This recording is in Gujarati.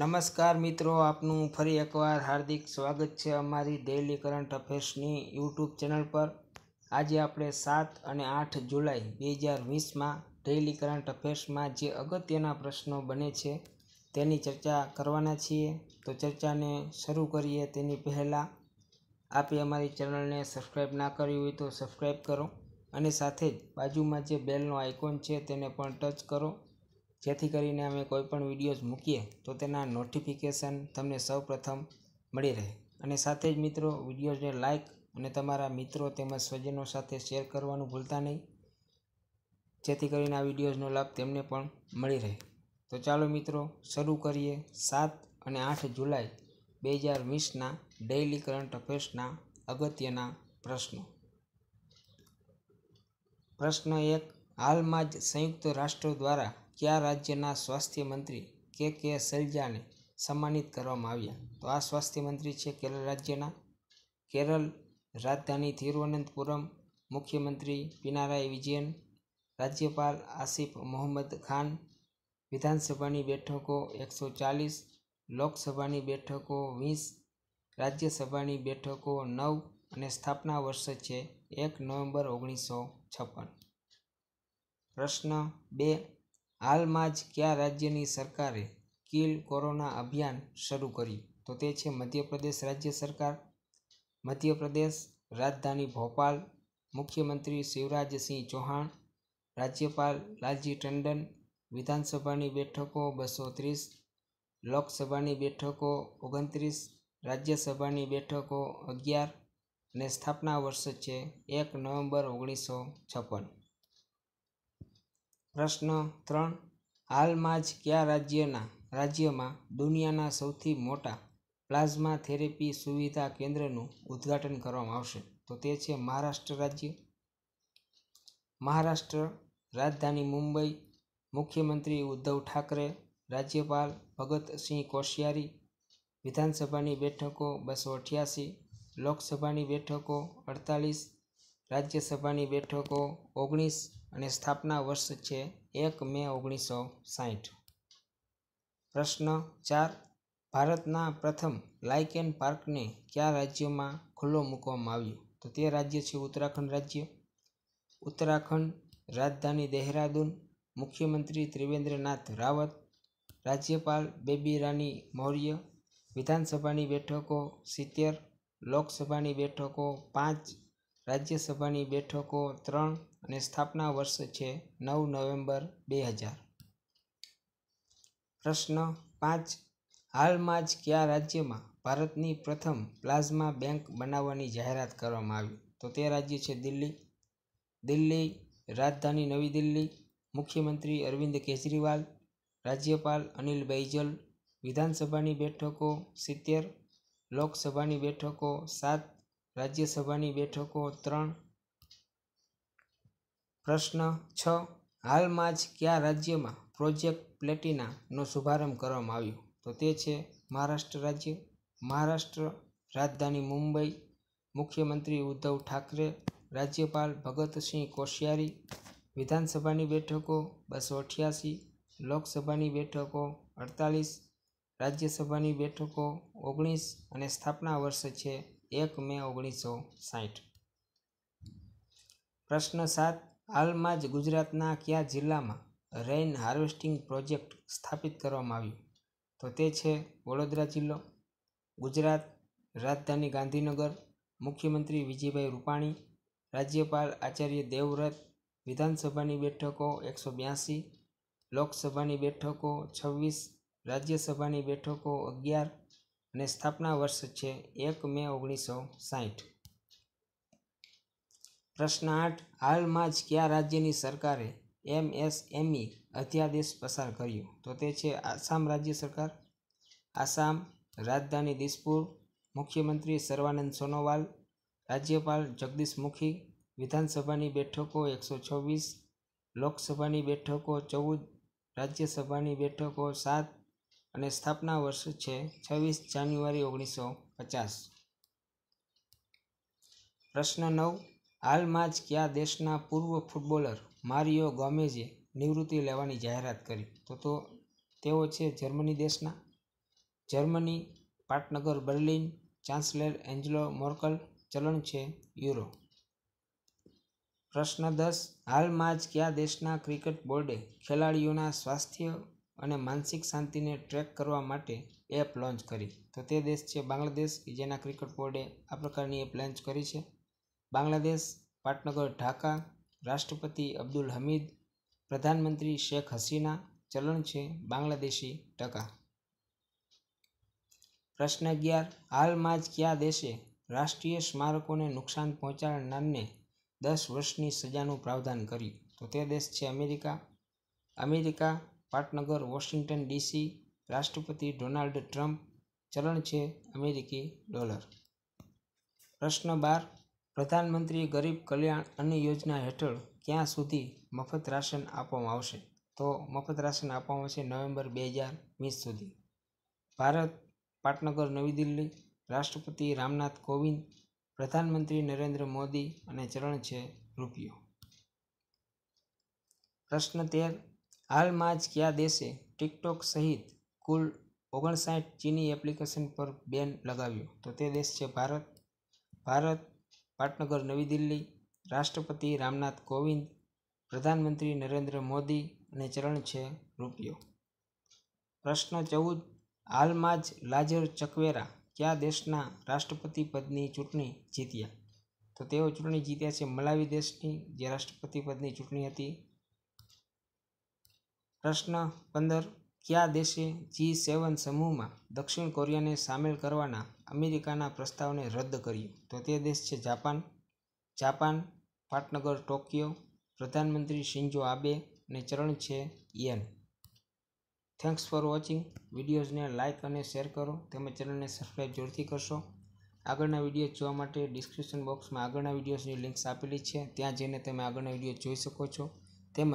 નમસ્કાર મિત્રો આપનું ફરી એકવાર હાર્દિક સ્વાગત છે અમારી ડેઇલી કરંટ અફેર્સની યુટ્યુબ ચેનલ પર આજે આપણે સાત અને આઠ જુલાઈ બે હજાર વીસમાં ડેઇલી કરંટ અફેર્સમાં જે અગત્યના પ્રશ્નો બને છે તેની ચર્ચા કરવાના છીએ તો ચર્ચાને શરૂ કરીએ તેની પહેલાં આપે અમારી ચેનલને સબસ્ક્રાઈબ ના કરી હોય તો સબસ્ક્રાઈબ કરો અને સાથે જ બાજુમાં જે બેલનો આઇકોન છે તેને પણ ટચ કરો જેથી કરીને અમે કોઈપણ વિડીયોઝ મૂકીએ તો તેના નોટિફિકેશન તમને સૌપ્રથમ મળી રહે અને સાથે જ મિત્રો વિડીયોઝને લાઇક અને તમારા મિત્રો તેમજ સ્વજનો સાથે શેર કરવાનું ભૂલતા નહીં જેથી કરીને આ વિડીયોઝનો લાભ તેમને પણ મળી રહે તો ચાલો મિત્રો શરૂ કરીએ સાત અને આઠ જુલાઈ બે હજાર વીસના ડેઇલી કરંટ અફેર્સના અગત્યના પ્રશ્નો પ્રશ્ન એક હાલમાં જ સંયુક્ત રાષ્ટ્રો દ્વારા કયા રાજ્યના સ્વાસ્થ્ય મંત્રી કે કે સલજાને સન્માનિત કરવામાં આવ્યા તો આ સ્વાસ્થ્ય મંત્રી છે કેરળ રાજ્યના કેરળ રાજધાની તિરુવનંતપુરમ મુખ્યમંત્રી પિનારાય વિજયન રાજ્યપાલ આસિફ મોહમ્મદ ખાન વિધાનસભાની બેઠકો એકસો ચાલીસ લોકસભાની બેઠકો વીસ રાજ્યસભાની બેઠકો નવ અને સ્થાપના વર્ષ છે એક નવેમ્બર ઓગણીસો છપ્પન પ્રશ્ન બે હાલમાં જ કયા રાજ્યની સરકારે કિલ કોરોના અભિયાન શરૂ કર્યું તો તે છે મધ્યપ્રદેશ રાજ્ય સરકાર મધ્યપ્રદેશ રાજધાની ભોપાલ મુખ્યમંત્રી શિવરાજસિંહ ચૌહાણ રાજ્યપાલ લાલજી ટંડન વિધાનસભાની બેઠકો બસો ત્રીસ લોકસભાની બેઠકો ઓગણત્રીસ રાજ્યસભાની બેઠકો અગિયાર અને સ્થાપના વર્ષ છે એક નવેમ્બર ઓગણીસો છપ્પન પ્રશ્ન ત્રણ હાલમાં જ કયા રાજ્યના રાજ્યમાં દુનિયાના સૌથી મોટા પ્લાઝમા થેરેપી સુવિધા કેન્દ્રનું ઉદ્ઘાટન કરવામાં આવશે તો તે છે મહારાષ્ટ્ર રાજ્ય મહારાષ્ટ્ર રાજધાની મુંબઈ મુખ્યમંત્રી ઉદ્ધવ ઠાકરે રાજ્યપાલ ભગતસિંહ કોશિયારી વિધાનસભાની બેઠકો બસો અઠ્યાસી લોકસભાની બેઠકો અડતાલીસ રાજ્યસભાની બેઠકો ઓગણીસ અને સ્થાપના વર્ષ છે એક મે ઓગણીસો સાહીઠ પ્રશ્ન ચાર ભારતના પ્રથમ લાઇકેન પાર્કને કયા રાજ્યમાં ખુલ્લો મૂકવામાં આવ્યો તો તે રાજ્ય છે ઉત્તરાખંડ રાજ્ય ઉત્તરાખંડ રાજધાની દેહરાદૂન મુખ્યમંત્રી ત્રિવેન્દ્રનાથ રાવત રાજ્યપાલ બેબી રાની મૌર્ય વિધાનસભાની બેઠકો સિત્તેર લોકસભાની બેઠકો પાંચ રાજ્યસભાની બેઠકો ત્રણ અને સ્થાપના વર્ષ છે નવ નવેમ્બર બે હજાર પ્રશ્ન પાંચ હાલમાં જ કયા રાજ્યમાં ભારતની પ્રથમ પ્લાઝમા બેંક બનાવવાની જાહેરાત કરવામાં આવી તો તે રાજ્ય છે દિલ્હી દિલ્હી રાજધાની નવી દિલ્હી મુખ્યમંત્રી અરવિંદ કેજરીવાલ રાજ્યપાલ અનિલ બૈજલ વિધાનસભાની બેઠકો સિત્તેર લોકસભાની બેઠકો સાત રાજ્યસભાની બેઠકો ત્રણ પ્રશ્ન છ હાલમાં જ કયા રાજ્યમાં પ્રોજેક્ટ પ્લેટિનાનો શુભારંભ કરવામાં આવ્યો તો તે છે મહારાષ્ટ્ર રાજ્ય મહારાષ્ટ્ર રાજધાની મુંબઈ મુખ્યમંત્રી ઉદ્ધવ ઠાકરે રાજ્યપાલ ભગતસિંહ કોશિયારી વિધાનસભાની બેઠકો બસો અઠ્યાસી લોકસભાની બેઠકો અડતાલીસ રાજ્યસભાની બેઠકો ઓગણીસ અને સ્થાપના વર્ષ છે એક મે ઓગણીસો સાઠ પ્રશ્ન સાત હાલમાં જ ગુજરાતના કયા જિલ્લામાં રેઇન હાર્વેસ્ટિંગ પ્રોજેક્ટ સ્થાપિત કરવામાં આવ્યું તો તે છે વડોદરા જિલ્લો ગુજરાત રાજધાની ગાંધીનગર મુખ્યમંત્રી વિજયભાઈ રૂપાણી રાજ્યપાલ આચાર્ય દેવવ્રત વિધાનસભાની બેઠકો એકસો બ્યાસી લોકસભાની બેઠકો છવ્વીસ રાજ્યસભાની બેઠકો અગિયાર અને સ્થાપના વર્ષ છે એક મે ઓગણીસો સાહીઠ પ્રશ્ન આઠ હાલમાં જ કયા રાજ્યની સરકારે એમએસએમઈ અધ્યાદેશ પસાર કર્યો તો તે છે આસામ રાજ્ય સરકાર આસામ રાજધાની દિસપુર મુખ્યમંત્રી સર્વાનંદ સોનોવાલ રાજ્યપાલ જગદીશ મુખી વિધાનસભાની બેઠકો એકસો છવ્વીસ લોકસભાની બેઠકો ચૌદ રાજ્યસભાની બેઠકો સાત અને સ્થાપના વર્ષ છે છવ્વીસ જાન્યુઆરી ઓગણીસો પચાસ પ્રશ્ન નવ હાલમાં જ કયા દેશના પૂર્વ ફૂટબોલર મારિયો ગોમેઝે નિવૃત્તિ લેવાની જાહેરાત કરી તો તો તેઓ છે જર્મની દેશના જર્મની પાટનગર બર્લિન ચાન્સલર એન્જલો મોર્કલ ચલણ છે યુરો પ્રશ્ન દસ હાલમાં જ કયા દેશના ક્રિકેટ બોર્ડે ખેલાડીઓના સ્વાસ્થ્ય અને માનસિક શાંતિને ટ્રેક કરવા માટે એપ લોન્ચ કરી તો તે દેશ છે બાંગ્લાદેશ કે જેના ક્રિકેટ બોર્ડે આ પ્રકારની એપ લોન્ચ કરી છે બાંગ્લાદેશ પાટનગર ઢાકા રાષ્ટ્રપતિ અબ્દુલ હમીદ પ્રધાનમંત્રી શેખ હસીના ચલણ છે બાંગ્લાદેશી ટકા પ્રશ્ન અગિયાર હાલમાં જ કયા દેશે રાષ્ટ્રીય સ્મારકોને નુકસાન પહોંચાડનારને દસ વર્ષની સજાનું પ્રાવધાન કર્યું તો તે દેશ છે અમેરિકા અમેરિકા પાટનગર વોશિંગ્ટન ડીસી રાષ્ટ્રપતિ ડોનાલ્ડ ટ્રમ્પ ચલણ છે અમેરિકી ડોલર પ્રશ્ન બાર પ્રધાનમંત્રી ગરીબ કલ્યાણ અન્ન યોજના હેઠળ ક્યાં સુધી મફત રાશન આપવામાં આવશે તો મફત રાશન આપવામાં આવશે નવેમ્બર બે હજાર વીસ સુધી ભારત પાટનગર નવી દિલ્હી રાષ્ટ્રપતિ રામનાથ કોવિંદ પ્રધાનમંત્રી નરેન્દ્ર મોદી અને ચલણ છે રૂપિયો પ્રશ્ન તેર હાલમાં જ કયા દેશે ટિકટોક સહિત કુલ ઓગણસાઠ ચીની એપ્લિકેશન પર બેન લગાવ્યું તો તે દેશ છે ભારત ભારત પાટનગર નવી દિલ્હી રાષ્ટ્રપતિ રામનાથ કોવિંદ પ્રધાનમંત્રી નરેન્દ્ર મોદી અને ચરણ છે રૂપિયો પ્રશ્ન ચૌદ હાલમાં જ લાજર ચકવેરા કયા દેશના રાષ્ટ્રપતિ પદની ચૂંટણી જીત્યા તો તેઓ ચૂંટણી જીત્યા છે મલાવી દેશની જે રાષ્ટ્રપતિ પદની ચૂંટણી હતી પ્રશ્ન પંદર કયા દેશે જી સેવન સમૂહમાં દક્ષિણ કોરિયાને સામેલ કરવાના અમેરિકાના પ્રસ્તાવને રદ કર્યું તો તે દેશ છે જાપાન જાપાન પાટનગર ટોક્યો પ્રધાનમંત્રી શિન્જો આબે અને ચરણ છે યેન થેન્ક્સ ફોર વોચિંગ વિડીયોઝને લાઇક અને શેર કરો તેમજ ચેનલને સબસ્ક્રાઈબ જરૂરથી કરશો આગળના વિડીયો જોવા માટે ડિસ્ક્રિપ્શન બોક્સમાં આગળના વિડીયોઝની લિંક્સ આપેલી છે ત્યાં જઈને તમે આગળના વિડીયો જોઈ શકો છો તેમજ